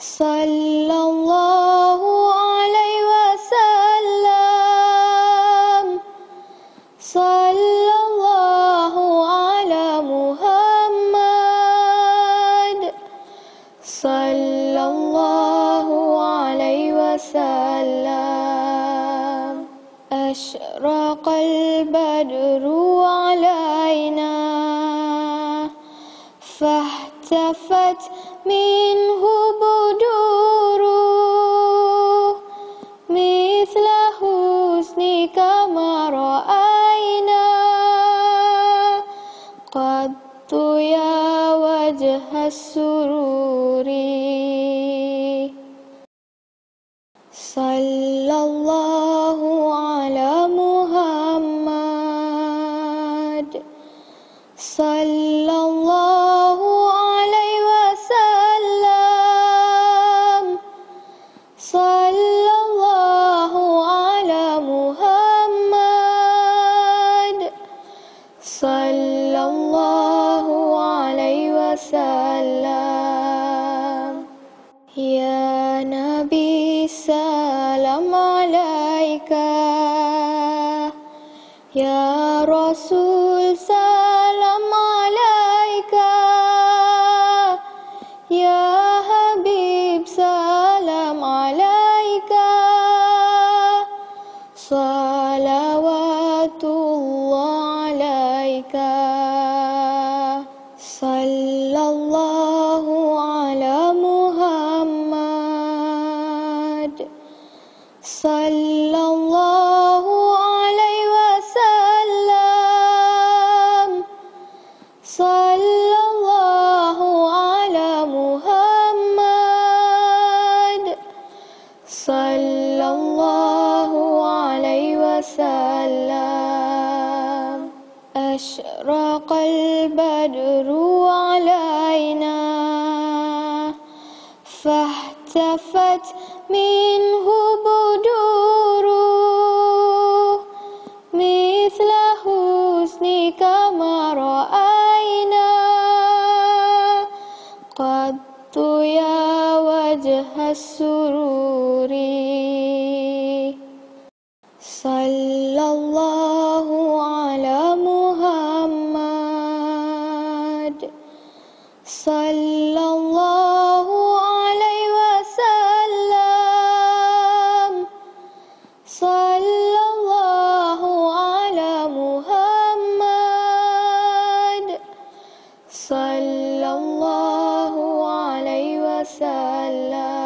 صلى الله passo الله عليه وسلم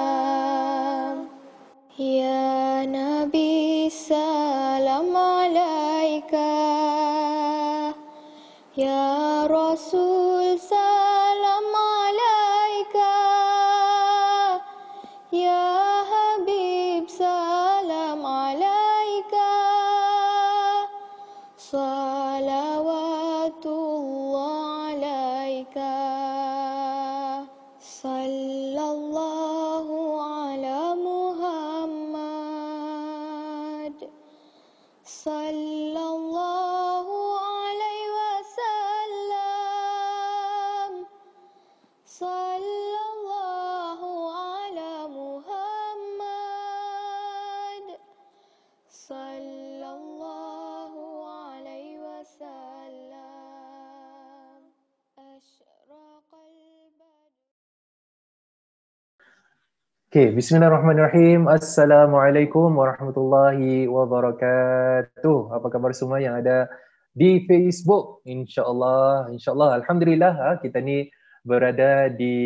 Okay, bismillahirrahmanirrahim. Assalamualaikum warahmatullahi wabarakatuh. Apa khabar semua yang ada di Facebook? InsyaAllah, insyaAllah. Alhamdulillah, ha, kita ni berada di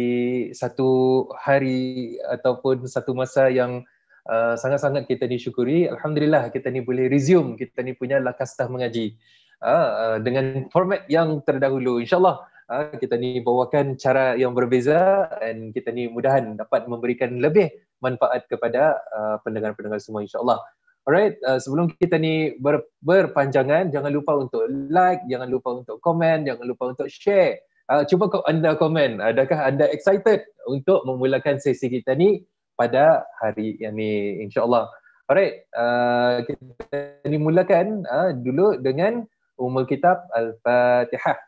satu hari ataupun satu masa yang uh, sangat-sangat kita ni syukuri. Alhamdulillah, kita ni boleh resume. Kita ni punya lakastah mengaji ha, uh, dengan format yang terdahulu. InsyaAllah. Ah, kita ni bawakan cara yang berbeza dan kita ni mudahan dapat memberikan lebih manfaat kepada uh, pendengar-pendengar semua insyaAllah. Alright, uh, sebelum kita ni ber, berpanjangan, jangan lupa untuk like, jangan lupa untuk komen, jangan lupa untuk share. Uh, cuba anda komen, adakah anda excited untuk memulakan sesi kita ni pada hari ini insyaAllah. Alright, uh, kita ni mulakan uh, dulu dengan Umul Kitab Al-Fatihah.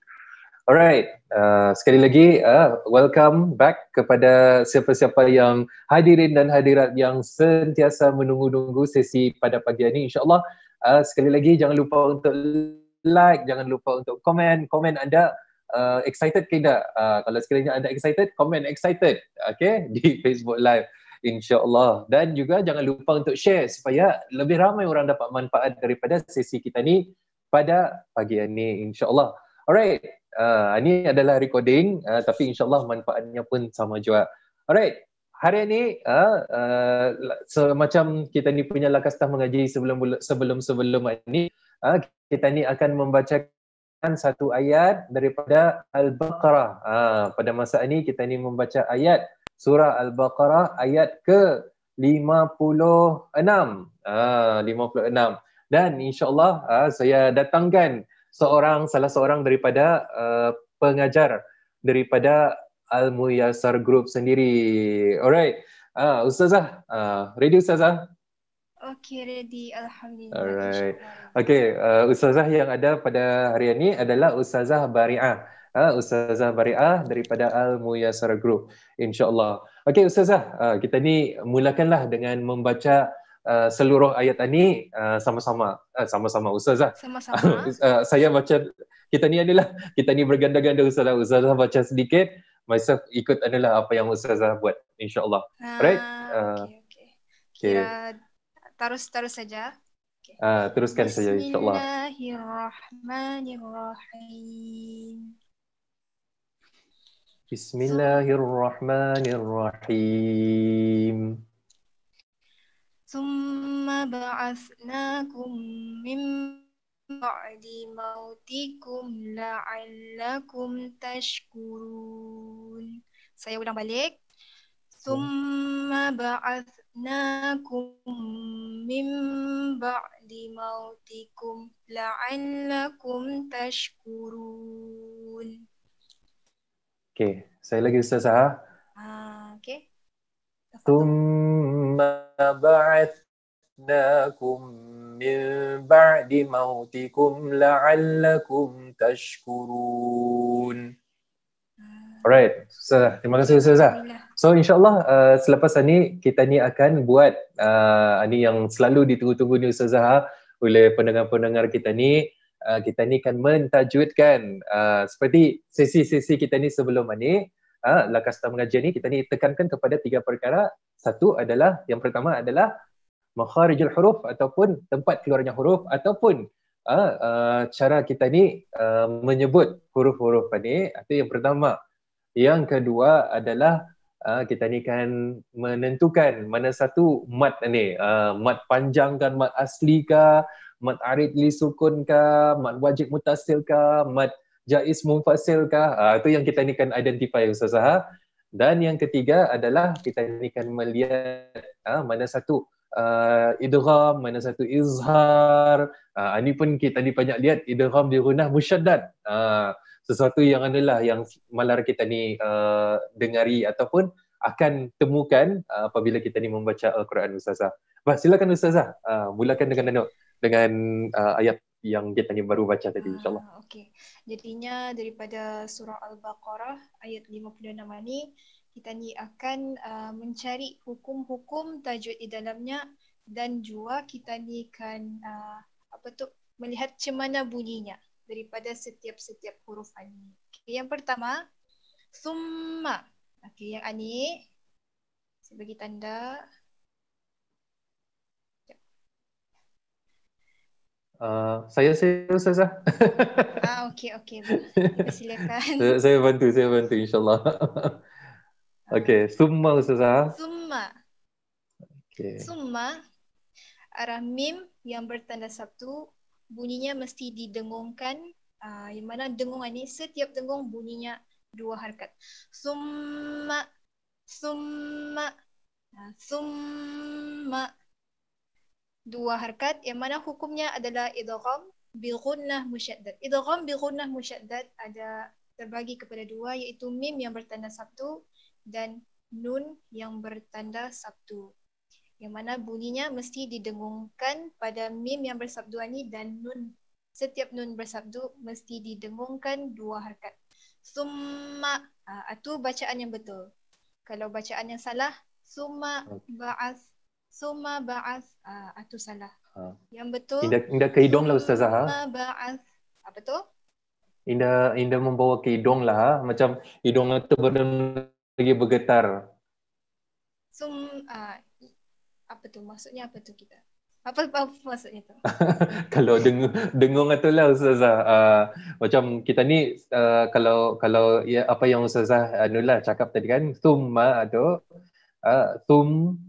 Alright, uh, sekali lagi uh, welcome back kepada siapa-siapa yang hadirin dan hadirat yang sentiasa menunggu-nunggu sesi pada pagi ini insyaAllah. Uh, sekali lagi jangan lupa untuk like, jangan lupa untuk komen, komen anda uh, excited ke tidak? Uh, kalau sekiranya anda excited, komen excited okay? di Facebook Live insyaAllah. Dan juga jangan lupa untuk share supaya lebih ramai orang dapat manfaat daripada sesi kita ni pada pagi ini insyaAllah. Alright, uh, ini adalah recording uh, tapi insyaAllah manfaatnya pun sama juga. Alright, hari ini uh, uh, semacam kita ni punya lakastah mengaji sebelum-sebelum sebelum ini, uh, kita ni akan membacakan satu ayat daripada Al-Baqarah. Uh, pada masa ini kita ni membaca ayat surah Al-Baqarah ayat ke-56. Uh, 56. Dan insyaAllah uh, saya datangkan seorang salah seorang daripada uh, pengajar daripada Al Muyassar Group sendiri. Alright. Ah, uh, ustazah, uh, ready ustazah? Okay, ready. Alhamdulillah. Alright. Okay, uh, ustazah yang ada pada hari ini adalah ustazah Bari'ah. Uh, ustazah Bari'ah daripada Al Muyassar Group. Insya-Allah. Okay, ustazah, uh, kita ni mulakanlah dengan membaca Eh, seluruh ayat ini uh, eh, sama-sama uh, sama-sama ustazah. Sama-sama. uh, saya baca kita ni adalah kita ni berganda-ganda ustazah ustazah baca sedikit myself ikut adalah apa yang ustazah buat insyaallah. Ah, right? Uh, okay, okay. okay. terus terus saja. Okay. Uh, teruskan saja insyaallah. Bismillahirrahmanirrahim. Bismillahirrahmanirrahim. ثم بعثناكم من بعد موتكم لعلكم تشكرون saya ulang balik ثم بعثناكم من بعد موتكم لعلكم تشكرون Okay, saya lagi Ustaz Sahar. Ah, ثم بعثناكم من بعد موتكم لعلكم تشكرون Alright, so, terima kasih Ustaz. So insyaAllah uh, selepas ini kita ni akan buat uh, ini yang selalu ditunggu-tunggu ni Ustaz oleh pendengar-pendengar kita ni. Uh, kita ni akan mentajwidkan uh, seperti sesi-sesi kita ni sebelum ini uh, ah, La Casta Mengajar ni kita ni tekankan kepada tiga perkara. Satu adalah yang pertama adalah makharijul huruf ataupun tempat keluarnya huruf ataupun uh, uh, cara kita ni uh, menyebut huruf-huruf ni. Itu yang pertama. Yang kedua adalah uh, kita ni kan menentukan mana satu mat ni. Uh, mat panjang kan, mat asli kah, mat arid li sukun kah, mat wajib mutasil kah, mat jaiz mumfasil kah? Uh, ah, itu yang kita ni kan identify Ustazah. Dan yang ketiga adalah kita ni kan melihat uh, mana satu uh, idgham, mana satu izhar. Uh, ini pun kita ni banyak lihat idgham di runah musyaddad. Uh, sesuatu yang adalah yang malar kita ni uh, dengari ataupun akan temukan uh, apabila kita ni membaca Al-Quran Ustazah. Bah, silakan Ustazah, uh, mulakan dengan dengan uh, ayat yang kita ni baru baca tadi ah, insyaallah. Okey. Jadinya daripada surah Al-Baqarah ayat 56 ini kita ni akan uh, mencari hukum-hukum tajwid di dalamnya dan juga kita ni akan uh, apa tu melihat cemana bunyinya daripada setiap-setiap huruf ani. Okay, yang pertama summa. Okey yang ani. sebagai tanda. Uh, saya saya Ustaz lah. Ah okey okey. Silakan. saya, saya bantu, saya bantu insyaallah. okey, summa Ustaz lah. Summa. Okey. Summa arah mim yang bertanda satu bunyinya mesti didengungkan uh, yang mana dengungan ini setiap dengung bunyinya dua harkat. Summa summa ah, summa dua harkat yang mana hukumnya adalah idgham bil gunnah musyaddad. Idgham bil gunnah musyaddad ada terbagi kepada dua iaitu mim yang bertanda sabtu dan nun yang bertanda sabtu. Yang mana bunyinya mesti didengungkan pada mim yang bersabdu ini dan nun. Setiap nun bersabdu mesti didengungkan dua harkat. Summa atau ah, bacaan yang betul. Kalau bacaan yang salah, summa ba'as Suma ba'as uh, ah, atau salah. Ha. Yang betul. Indah, indah ke hidung lah Ustazah. Zahar. Suma ba'as. Apa tu? Indah, indah membawa ke hidung lah. Ha? Macam hidung itu benar-benar lagi bergetar. Sum, uh, apa tu? Maksudnya apa tu kita? Apa, apa, apa maksudnya tu? kalau deng dengung atau lah Ustazah, uh, macam kita ni uh, kalau kalau ya, apa yang Ustazah uh, lah, Nula cakap tadi kan, summa atau uh, tum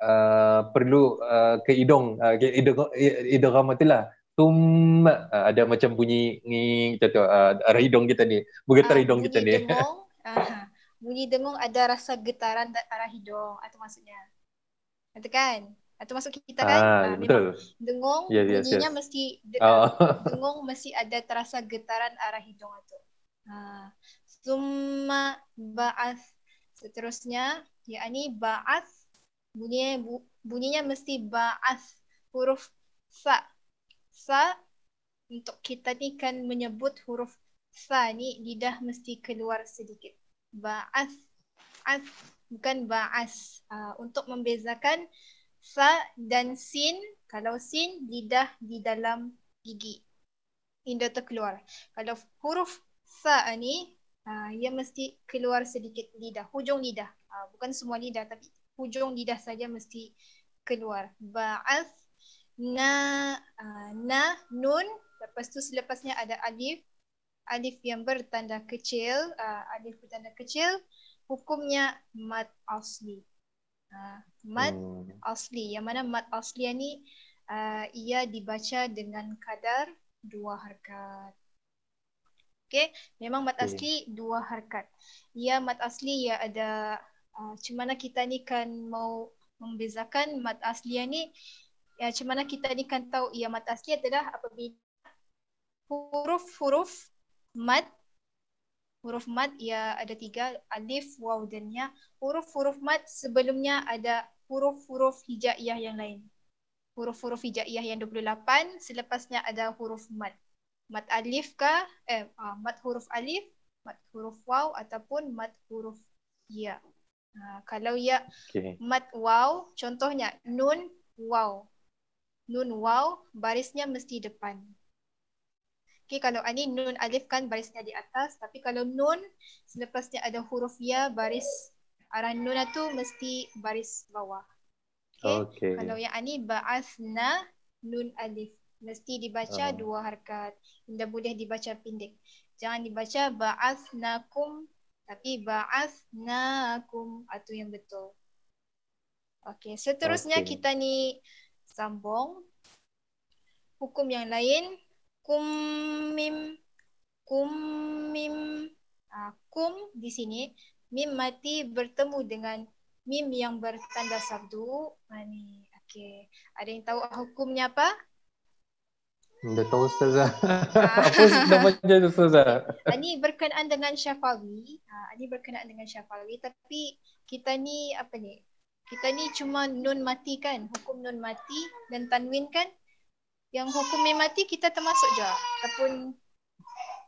Uh, perlu uh, ke hidung uh, hidung hidung tu lah tum uh, ada macam bunyi ni contoh uh, arah hidung kita ni bergetar ah, uh, hidung kita ni dengung, uh, bunyi dengung ada rasa getaran arah hidung atau maksudnya Itu kan atau masuk kita kan ah, ah betul dengung yes, yes, bunyinya yes. mesti de- oh. dengung mesti ada terasa getaran arah hidung atau Ha. Summa ba'ath Seterusnya Ya'ani ba'ath bunyinya bu bunyinya mesti ba'as huruf sa sa untuk kita ni kan menyebut huruf sa ni lidah mesti keluar sedikit ba'as as bukan ba'as uh, untuk membezakan sa dan sin kalau sin lidah di dalam gigi lidah terkeluar kalau huruf sa ni uh, ia mesti keluar sedikit lidah hujung lidah uh, bukan semua lidah tapi hujung lidah saja mesti keluar. Ba'af, na, ah, na, nun. Lepas tu selepasnya ada alif. Alif yang bertanda kecil. Ah, alif bertanda kecil. Hukumnya mat asli. Ah, mat hmm. asli. Yang mana mat asli ni ia dibaca dengan kadar dua harkat. Okay. Memang mat asli okay. dua harkat. Ia mat asli ya ada Ah, macam mana kita ni kan mau membezakan mat asliyah ni ya macam mana kita ni kan tahu ia ya, mat asliyah adalah apabila huruf-huruf mat huruf mat ia ya, ada tiga alif waw dan ya huruf-huruf mat sebelumnya ada huruf-huruf hijaiyah yang lain huruf-huruf hijaiyah yang 28 selepasnya ada huruf mat mat alif ke eh ah, mat huruf alif mat huruf waw ataupun mat huruf ya Ha, kalau ya okay. mat wow contohnya nun wow nun wow barisnya mesti depan Okay, kalau ani nun alif kan barisnya di atas tapi kalau nun selepasnya ada huruf ya baris arah nun lah tu mesti baris bawah okay. okay. kalau yang ani baasna nun alif mesti dibaca oh. dua harakat tidak boleh dibaca pendek jangan dibaca baasnakum tapi ba'athnakum atau yang betul. Okey, seterusnya okay. kita ni sambung hukum yang lain kum mim kum mim uh, kum di sini mim mati bertemu dengan mim yang bertanda sabdu. Ani. Ah, Okey. Ada yang tahu hukumnya apa? Datang Ustazah. Ah. Apa nama dia Ustazah? Ini berkenaan dengan Syafawi. Ha, ah, ini berkenaan dengan Syafawi. Tapi kita ni apa ni? Kita ni cuma nun mati kan? Hukum nun mati dan tanwin kan? Yang hukum mim mati kita termasuk je. Ataupun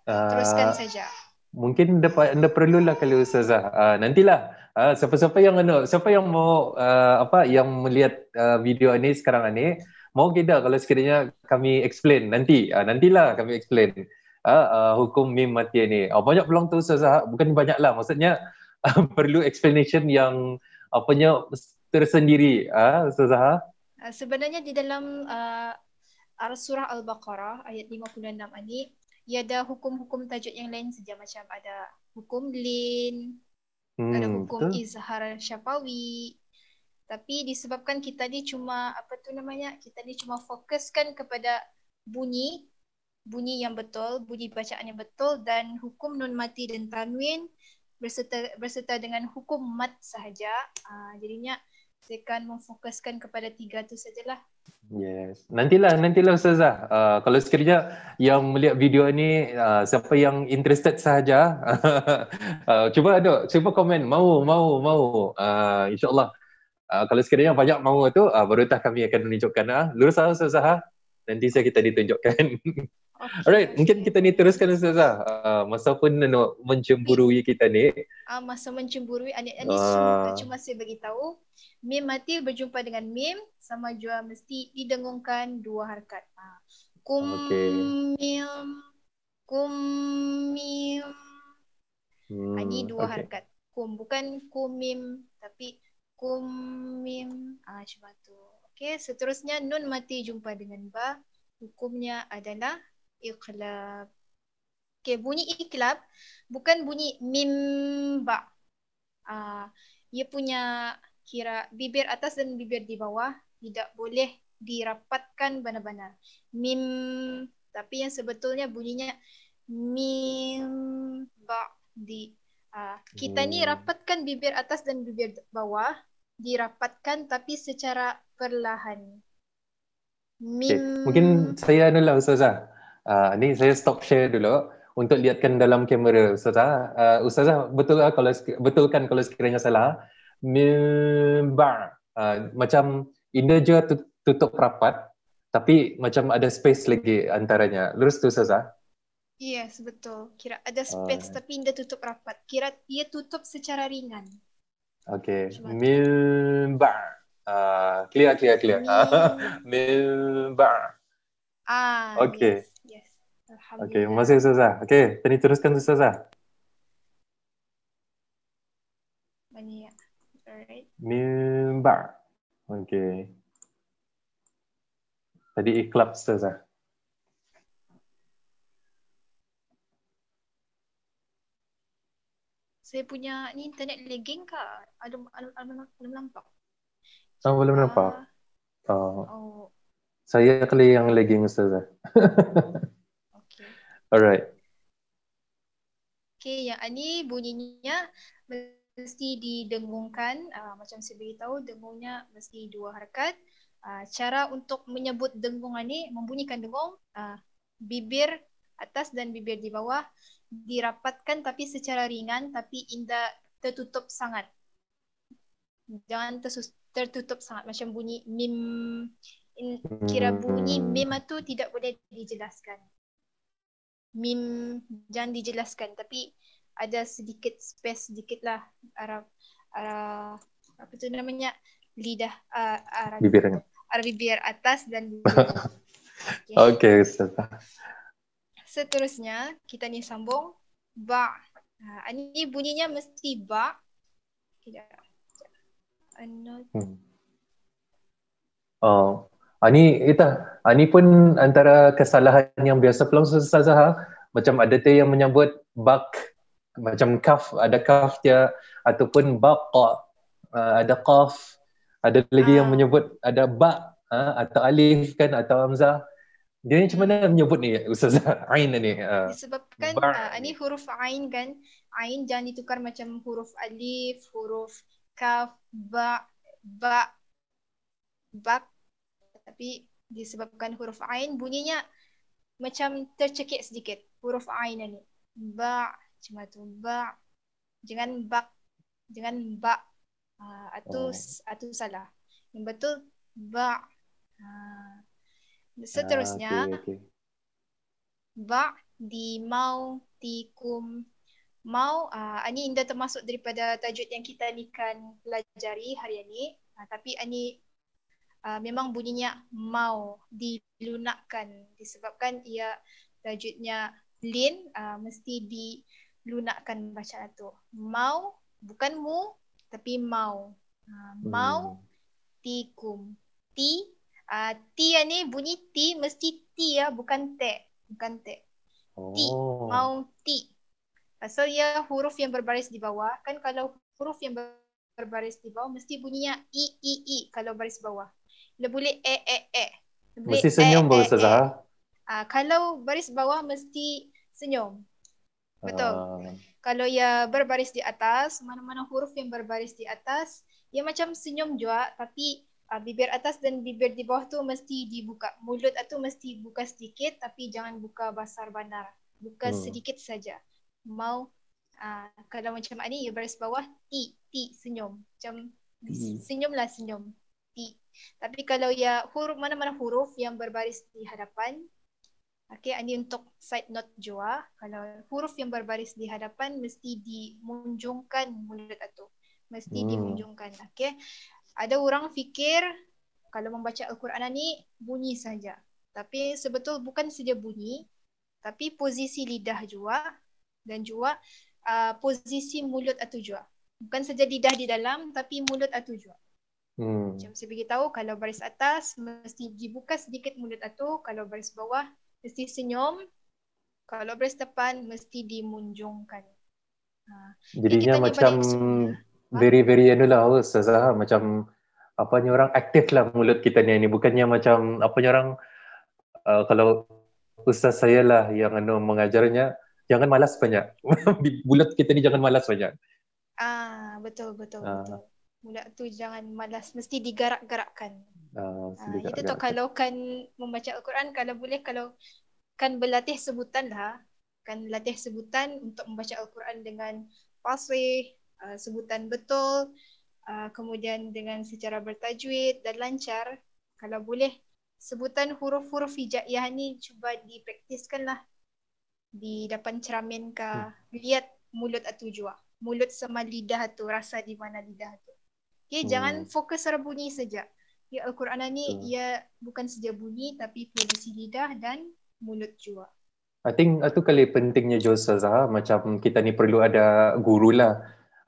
uh, teruskan saja. Mungkin anda, anda perlulah kalau Ustazah. Uh, nantilah. Uh, siapa-siapa yang anu, siapa yang mau uh, apa yang melihat uh, video ini sekarang ini, mau ke kita kalau sekiranya kami explain nanti uh, nantilah kami explain uh, uh, hukum mim mati ini uh, banyak peluang tu usaha bukan banyaklah maksudnya uh, perlu explanation yang apanya tersendiri uh, usaha uh, sebenarnya di dalam uh, surah al-baqarah ayat 56 ini ia ada hukum-hukum tajud yang lain saja macam ada hukum lin hmm, ada hukum betul. izhar syafawi tapi disebabkan kita ni cuma apa tu namanya kita ni cuma fokuskan kepada bunyi bunyi yang betul bunyi bacaan yang betul dan hukum nun mati dan tanwin berserta berserta dengan hukum mat sahaja uh, jadinya saya akan memfokuskan kepada tiga tu sajalah. Yes. Nantilah, nantilah Ustazah. Uh, kalau sekiranya yang melihat video ini uh, ah, siapa yang interested sahaja, uh, cuba aduk, cuba komen. Mau, mau, mau. Uh, InsyaAllah. Uh, kalau sekiranya banyak mau tu, uh, baru tak kami akan menunjukkan. Uh, lurus sahaja, lurus sahaja. Nanti saya kita ditunjukkan. Okay. Alright, mungkin kita ni teruskan Ustazah. Uh, masa pun no, mencemburui kita ni. Ah, uh, masa mencemburui, Anik Anis uh. cuma saya beritahu. Mim mati berjumpa dengan Mim sama jua mesti didengungkan dua harkat. Uh, kum Mim, kum Mim. Hmm, Ini dua okay. harkat. Kum, bukan kum Mim tapi hukum mim ah ha, cuma tu okey seterusnya nun mati jumpa dengan ba hukumnya adalah iqlab okey bunyi iqlab bukan bunyi mim ba ah ha, ia punya kira bibir atas dan bibir di bawah tidak boleh dirapatkan benar-benar mim tapi yang sebetulnya bunyinya mim ba di Uh, kita ni oh. rapatkan bibir atas dan bibir bawah dirapatkan tapi secara perlahan. Mim... Okay. Mungkin saya anulah Ustazah. Uh, ni saya stop share dulu untuk lihatkan dalam kamera Ustazah. Uh, Ustazah betul lah kalau betulkan kalau sekiranya salah. Mimbar. Uh, macam integer tutup rapat tapi macam ada space lagi antaranya. Lurus tu Ustazah? Yes, betul. Kira ada space uh. tapi dia tutup rapat. Kira dia tutup secara ringan. Okay. Milbar. Uh, clear, clear, clear. Hmm. Milbar. Ah, okay. Yes. yes. Okay, masih susah. Ustazah. Okay, kita teruskan Ustazah. Milbar. Okay. Tadi ikhlas susah. saya punya ni internet lagging ke? Ada ada ada belum nampak. Oh, Sama belum nampak. Uh, oh. oh. Saya kali yang lagging ustaz. Eh. okay. Alright. Okay, yang ini bunyinya mesti didengungkan. Uh, macam saya beritahu, dengungnya mesti dua harakat. Uh, ah, cara untuk menyebut dengungan ini, membunyikan dengung, uh, bibir atas dan bibir di bawah dirapatkan tapi secara ringan tapi inda tertutup sangat. Jangan tersus- tertutup sangat macam bunyi mim in, kira bunyi mim tu tidak boleh dijelaskan. Mim jangan dijelaskan tapi ada sedikit space sedikit lah arah arah apa tu namanya lidah ah, arah bibir arah bibir atas dan bibir. Okey, okay, Ustaz seterusnya kita ni sambung ba. Ha, ini bunyinya mesti ba. Kejap. Hmm. Oh. Ani ah, itu, ani ah, pun antara kesalahan yang biasa pelang sesazah macam ada dia yang menyambut bak macam kaf ada kaf dia ataupun baqa uh, ada kaf. ada lagi ha. yang menyebut ada bak uh, atau alif kan atau hamzah dia macam mana menyebut ni Ustazah Ain ni? Uh, Disebabkan uh, ni huruf Ain kan Ain jangan ditukar macam huruf Alif, huruf Kaf, Ba, Ba, Ba Tapi disebabkan huruf Ain bunyinya macam tercekik sedikit huruf Ain ni Ba, macam tu Ba, jangan Ba, jangan Ba uh, atau, oh. atau salah Yang betul Ba, uh, Seterusnya, ah, ba di mau tikum mau Ah, ini indah termasuk daripada tajud yang kita ni kan pelajari hari ini uh, tapi ini uh, memang bunyinya mau dilunakkan disebabkan ia tajudnya lin uh, mesti dilunakkan bacaan tu mau bukan mu tapi mau uh, mau tikum hmm. ti uh, T ya ni bunyi T mesti T ya bukan T. Bukan T. Oh. T. Mau T. Pasal ya huruf yang berbaris di bawah kan kalau huruf yang berbaris di bawah mesti bunyinya I I I kalau baris bawah. Tidak boleh E E E. Mesti senyum baru e, e, Ustazah. E. Ah uh, kalau baris bawah mesti senyum. Betul. Uh. Kalau ya berbaris di atas, mana-mana huruf yang berbaris di atas, ya macam senyum juga tapi uh, bibir atas dan bibir di bawah tu mesti dibuka. Mulut tu mesti buka sedikit tapi jangan buka besar bandar. Buka hmm. sedikit saja. Mau uh, kalau macam ni baris bawah ti ti senyum. Macam hmm. senyumlah senyum. Ti. Tapi kalau ya huruf mana-mana huruf yang berbaris di hadapan Okay, ini untuk side note jua. Kalau huruf yang berbaris di hadapan, mesti dimunjungkan mulut atau mesti hmm. dimunjungkan. Okay, ada orang fikir kalau membaca Al-Quran ni bunyi saja. Tapi sebetul bukan saja bunyi, tapi posisi lidah juga dan juga uh, posisi mulut atau juga. Bukan saja lidah di dalam tapi mulut atau juga. Hmm. Macam saya beritahu kalau baris atas mesti dibuka sedikit mulut atau kalau baris bawah mesti senyum. Kalau baris depan mesti dimunjungkan. Ha. Jadinya Jadi macam very very anu lah Ustaz lah. macam apa ni orang aktif lah mulut kita ni ni bukannya macam apa ni orang uh, kalau Ustaz saya lah yang anu mengajarnya jangan malas banyak mulut kita ni jangan malas banyak ah betul betul, ah. betul. mulut tu jangan malas mesti digarak gerakkan. ah, ah, itu tu kalau kan membaca Al-Quran kalau boleh kalau kan berlatih sebutan lah kan latih sebutan untuk membaca Al-Quran dengan fasih, uh, sebutan betul uh, kemudian dengan secara bertajwid dan lancar kalau boleh sebutan huruf-huruf hijaiyah ni cuba dipraktiskanlah di depan ceramian ke hmm. lihat mulut atau jua mulut sama lidah tu rasa di mana lidah tu okay hmm. jangan fokus pada bunyi saja ya al-Quran ni hmm. ia bukan saja bunyi tapi produksi lidah dan mulut jua I think itu kali pentingnya Joseph Zaha macam kita ni perlu ada guru lah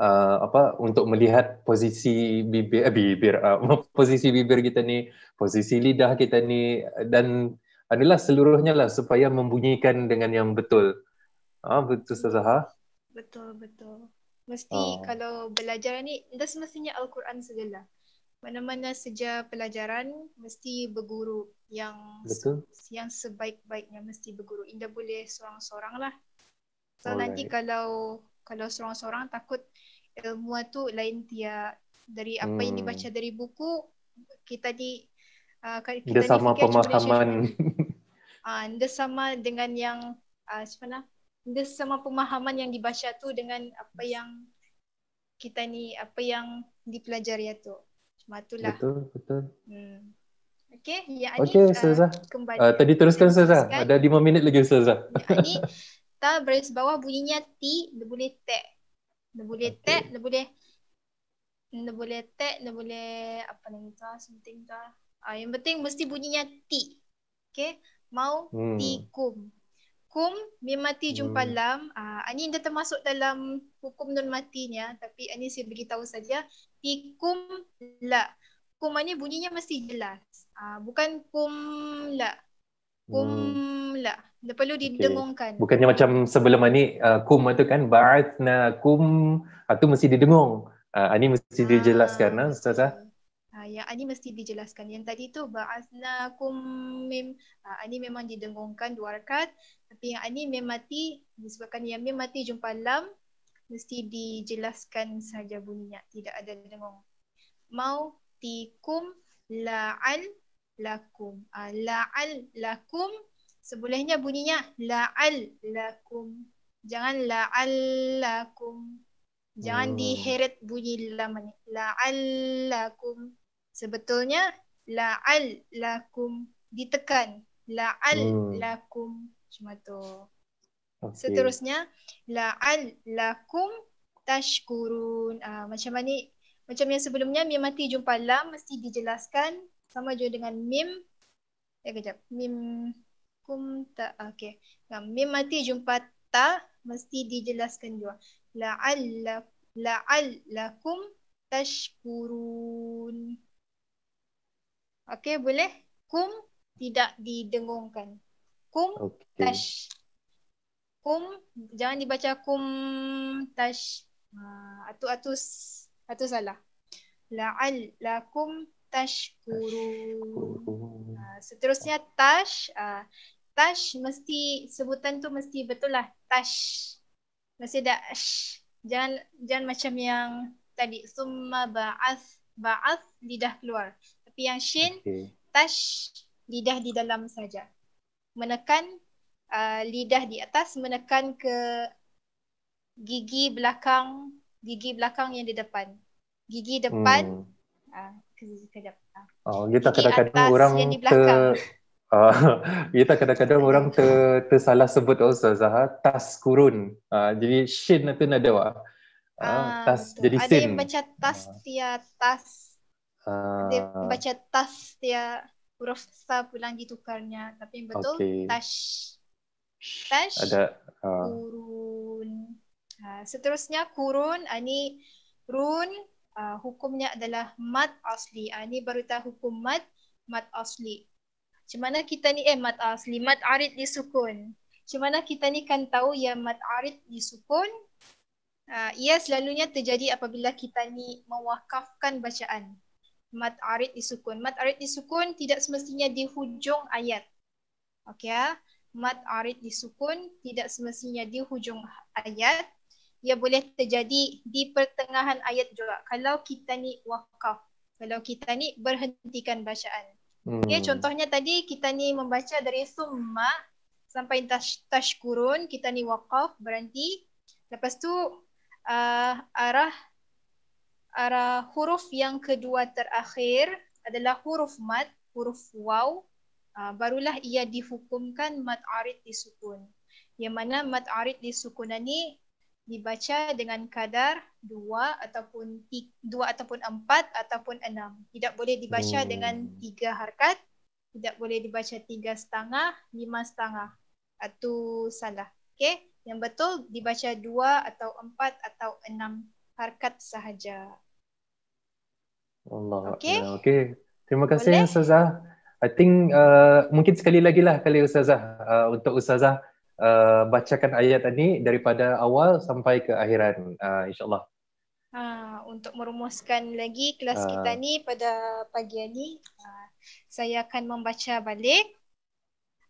uh, apa untuk melihat posisi bibir eh, bibir uh, posisi bibir kita ni posisi lidah kita ni dan adalah seluruhnya lah supaya membunyikan dengan yang betul ah uh, betul sahaja betul betul mesti uh. kalau belajaran ni dah semestinya Al Quran segalah mana mana saja pelajaran mesti beguru yang betul. yang sebaik baiknya mesti beguru. tidak boleh seorang seorang lah so Alright. Oh, nanti ya, ya. kalau kalau seorang-seorang takut ilmuwan tu lain tiap dari apa hmm. yang dibaca dari buku kita ah, di uh, kita ah, dia sama pemahaman anda uh, sama dengan yang uh, ah, sebenarnya anda sama pemahaman yang dibaca tu dengan apa yang kita ni apa yang dipelajari tu cuma itulah betul betul hmm. okey ya ani okey uh, kembali uh, tadi teruskan saja ada 5 minit lagi saja ya ani ta baris bawah bunyinya t boleh tek dia boleh okay. tap, dia boleh dia boleh tap, dia boleh apa nama tu, something tu. Ah, uh, yang penting mesti bunyinya T. Okay. Mau hmm. tikum. Kum, mim mati jumpa hmm. lam. Ah, uh, ini dah termasuk dalam hukum nun matinya. Tapi ini saya beritahu saja. Tikum la. Kum ini bunyinya mesti jelas. Ah, uh, bukan kum la. Kum hmm pula dia perlu didengungkan okay. bukannya macam sebelum ni uh, kum tu kan ba'athna kum uh, tu mesti didengung uh, ini mesti ah. dijelaskan nah ha, uh, ustazah ah ya ini mesti dijelaskan yang tadi tu ba'athna kum mim uh, ah, ini memang didengungkan dua rakaat tapi yang ini mim mati disebabkan yang mim mati jumpa lam mesti dijelaskan saja bunyinya tidak ada didengung. mau tikum la'al lakum uh, la'al lakum sebolehnya bunyinya la'al lakum. Jangan la'al lakum. Jangan oh. diheret bunyi lam ni. La'al lakum. Sebetulnya la'al lakum ditekan la'al lakum cuma tu. Okay. Seterusnya la'al lakum tashkurun. Ah uh, macam mana ni? Macam yang sebelumnya mim mati jumpa lam mesti dijelaskan sama juga dengan mim. Eh kejap. Mim hukum ta okay. ya, mim mati jumpa ta mesti dijelaskan juga la la'allakum tashkurun okay boleh kum tidak didengungkan kum okay. tash kum jangan dibaca kum tash atau ha, atau atau salah la'allakum tashkurun seterusnya Tash. Uh, Tash mesti sebutan tu mesti betul lah Tash. Mesti dah Ash. Jangan jangan macam yang tadi summa ba'ath ba'ath lidah keluar. Tapi yang Shin okay. Tash lidah di dalam saja. Menekan uh, lidah di atas menekan ke gigi belakang gigi belakang yang di depan. Gigi depan hmm. uh, kejap. Oh, kita kadang-kadang orang ter uh, oh, kita kadang-kadang orang ter tersalah sebut also ustazah tas kurun. Uh, jadi shin itu nada wa. Uh, ah, ah, tas betul. jadi shin Ada baca tas dia tas. Uh, ada baca tas dia huruf sa pulang ditukarnya tapi yang betul okay. tas. Tas. Ada uh, kurun. Uh, seterusnya kurun ani run uh, hukumnya adalah mad asli. Uh, ah, ni baru tahu hukum mad, mad asli. Macam mana kita ni eh mad asli, mad arid di sukun. Macam mana kita ni kan tahu yang mad arid di sukun. Uh, ia selalunya terjadi apabila kita ni mewakafkan bacaan. Mad arid di sukun. Mad arid di sukun tidak semestinya di hujung ayat. Okay ya. Mat arid di sukun tidak semestinya di hujung ayat ia boleh terjadi di pertengahan ayat juga kalau kita ni wakaf kalau kita ni berhentikan bacaan hmm. okey contohnya tadi kita ni membaca dari summa sampai tash, kita ni wakaf berhenti lepas tu uh, arah arah huruf yang kedua terakhir adalah huruf mat huruf waw uh, barulah ia dihukumkan mat arid disukun yang mana mat arid disukunan ni dibaca dengan kadar dua ataupun tiga, dua ataupun empat ataupun enam. Tidak boleh dibaca hmm. dengan tiga harkat. Tidak boleh dibaca tiga setengah, lima setengah. Itu salah. Okay? Yang betul dibaca dua atau empat atau enam harkat sahaja. Allah. Okay. Ya, okay. Terima kasih, boleh? Ustazah. I think uh, mungkin sekali lagi lah kali Ustazah uh, untuk Ustazah. Ustazah uh, bacakan ayat tadi daripada awal sampai ke akhiran uh, insyaallah Ha, untuk merumuskan lagi kelas ha. kita ni pada pagi ini, ha, uh, saya akan membaca balik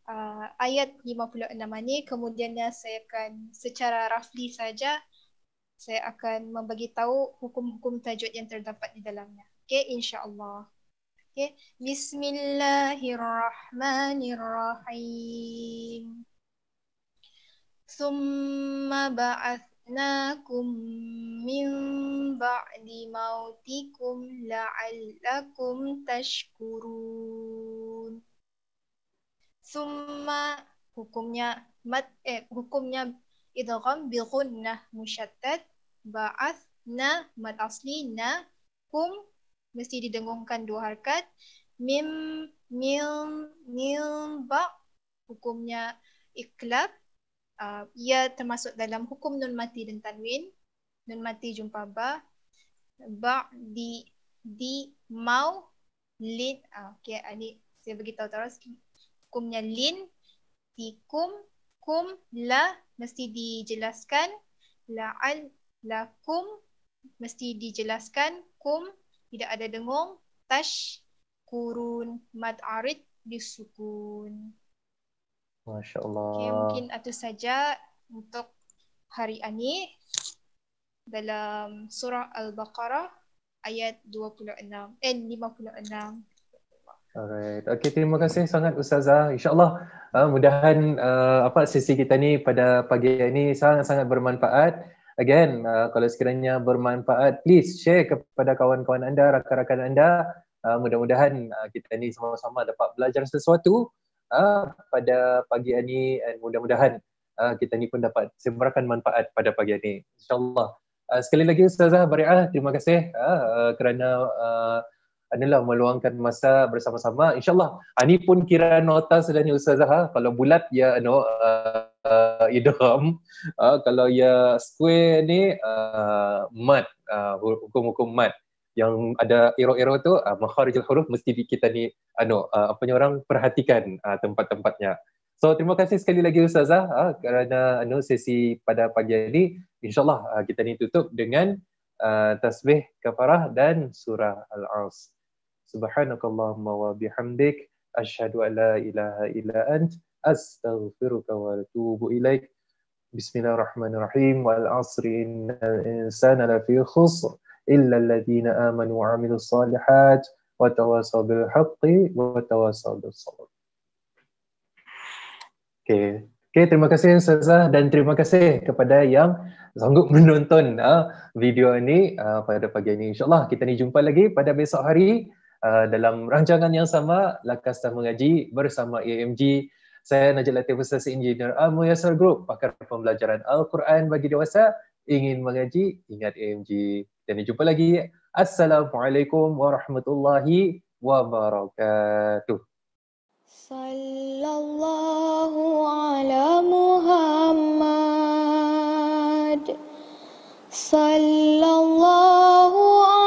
ha, ayat 56 ni. Kemudiannya saya akan secara rafli saja saya akan membagi tahu hukum-hukum tajwid yang terdapat di dalamnya. Okay, insya Allah. Okay, Bismillahirrahmanirrahim summa ba'athnakum min ba'di mautikum la'allakum tashkurun. Summa hukumnya mat eh hukumnya idgham bi gunnah musyaddad ba'athna mat asli na kum mesti didengungkan dua harakat mim mim mim ba hukumnya iklab uh, ia termasuk dalam hukum nun mati dan tanwin nun mati jumpa ba ba di di mau lin ah, okey ani ah, saya bagi tahu terus hukumnya lin di kum kum la mesti dijelaskan la al la kum mesti dijelaskan kum tidak ada dengung tash kurun mad arid disukun Masya Allah. Okay, mungkin itu saja untuk hari ini dalam surah Al-Baqarah ayat 26 eh, 56. Alright. Okay, terima kasih sangat Ustazah. InsyaAllah uh, mudahan uh, apa sesi kita ni pada pagi ini sangat-sangat bermanfaat. Again, uh, kalau sekiranya bermanfaat, please share kepada kawan-kawan anda, rakan-rakan anda. Uh, mudah-mudahan uh, kita ni sama-sama dapat belajar sesuatu uh, pada pagi ini dan mudah-mudahan uh, kita ni pun dapat semerakan manfaat pada pagi ini insyaallah uh, sekali lagi ustazah bariah terima kasih uh, kerana uh, anilah meluangkan masa bersama-sama insyaallah ani pun kira nota sedanya ustazah uh, kalau bulat ya no uh, uh, idham uh, kalau ya square ni uh, mat uh, hukum-hukum mat yang ada error-error tu uh, makharijul huruf mesti kita ni anu uh, uh, apa orang perhatikan uh, tempat-tempatnya. So terima kasih sekali lagi ustazah uh, kerana anu sesi pada pagi ini insyaallah uh, kita ni tutup dengan uh, tasbih kafarah dan surah al-as. Subhanakallahumma wa bihamdik Ashhadu alla la ilaha illa ant astaghfiruka wa atubu ilaik. Bismillahirrahmanirrahim wal asri innal insana lafi khusr. إلا الذين آمنوا وعملوا الصالحات وتواصوا بالحق وتواصوا بالصبر Okay. okay, terima kasih Ustazah dan terima kasih kepada yang sanggup menonton uh, video ini uh, pada pagi ini. InsyaAllah kita ni jumpa lagi pada besok hari uh, dalam rancangan yang sama Lakas dan Mengaji bersama AMG. Saya Najib Latif Ustaz Engineer Amu Yasar Group, pakar pembelajaran Al-Quran bagi dewasa. Ingin mengaji, ingat AMG. Kita jumpa lagi. Assalamualaikum warahmatullahi wabarakatuh. Sallallahu ala Muhammad. Sallallahu ala